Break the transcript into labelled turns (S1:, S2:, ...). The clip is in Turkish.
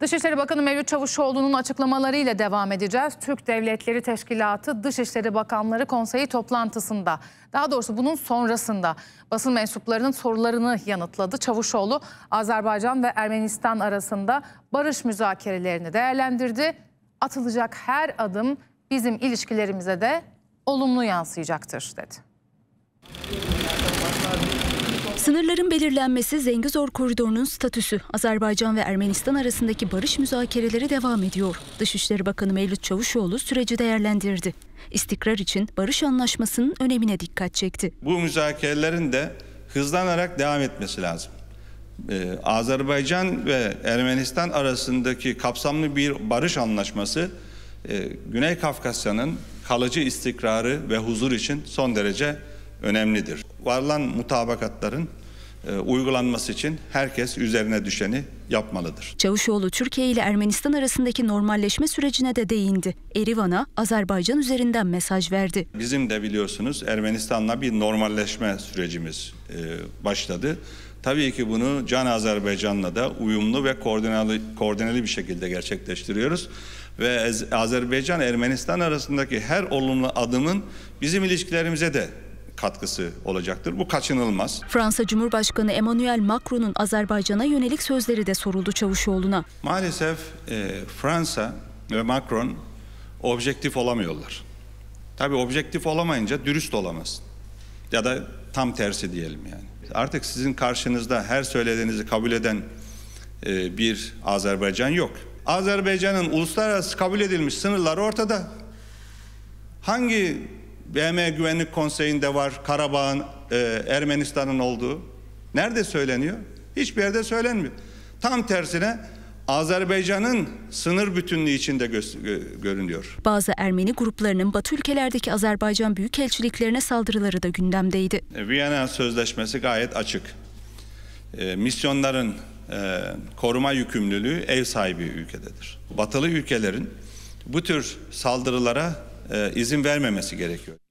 S1: Dışişleri Bakanı Mevlüt Çavuşoğlu'nun açıklamalarıyla devam edeceğiz. Türk Devletleri Teşkilatı Dışişleri Bakanları Konseyi toplantısında, daha doğrusu bunun sonrasında basın mensuplarının sorularını yanıtladı. Çavuşoğlu, Azerbaycan ve Ermenistan arasında barış müzakerelerini değerlendirdi. Atılacak her adım bizim ilişkilerimize de olumlu yansıyacaktır dedi.
S2: Sınırların belirlenmesi Zengizor Koridoru'nun statüsü. Azerbaycan ve Ermenistan arasındaki barış müzakereleri devam ediyor. Dışişleri Bakanı Mevlüt Çavuşoğlu süreci değerlendirdi. İstikrar için barış anlaşmasının önemine dikkat çekti.
S3: Bu müzakerelerin de hızlanarak devam etmesi lazım. Ee, Azerbaycan ve Ermenistan arasındaki kapsamlı bir barış anlaşması e, Güney Kafkasya'nın kalıcı istikrarı ve huzur için son derece önemlidir varılan mutabakatların e, uygulanması için herkes üzerine düşeni yapmalıdır.
S2: Çavuşoğlu Türkiye ile Ermenistan arasındaki normalleşme sürecine de değindi. Erivan'a Azerbaycan üzerinden mesaj verdi.
S3: Bizim de biliyorsunuz Ermenistan'la bir normalleşme sürecimiz e, başladı. Tabii ki bunu Can Azerbaycan'la da uyumlu ve koordineli, koordineli bir şekilde gerçekleştiriyoruz. Ve Azerbaycan-Ermenistan arasındaki her olumlu adımın bizim ilişkilerimize de katkısı olacaktır. Bu kaçınılmaz.
S2: Fransa Cumhurbaşkanı Emmanuel Macron'un Azerbaycan'a yönelik sözleri de soruldu Çavuşoğlu'na.
S3: Maalesef e, Fransa ve Macron objektif olamıyorlar. Tabii objektif olamayınca dürüst olamaz. Ya da tam tersi diyelim yani. Artık sizin karşınızda her söylediğinizi kabul eden e, bir Azerbaycan yok. Azerbaycan'ın uluslararası kabul edilmiş sınırları ortada. Hangi BM Güvenlik Konseyi'nde var Karabağ'ın e, Ermenistan'ın olduğu. Nerede söyleniyor? Hiçbir yerde söylenmiyor. Tam tersine Azerbaycan'ın sınır bütünlüğü içinde gö görünüyor.
S2: Bazı Ermeni gruplarının Batı ülkelerdeki Azerbaycan büyükelçiliklerine saldırıları da gündemdeydi.
S3: E, Viyana Sözleşmesi gayet açık. E, misyonların e, koruma yükümlülüğü ev sahibi ülkededir. Batılı ülkelerin bu tür saldırılara e, izin vermemesi gerekiyor.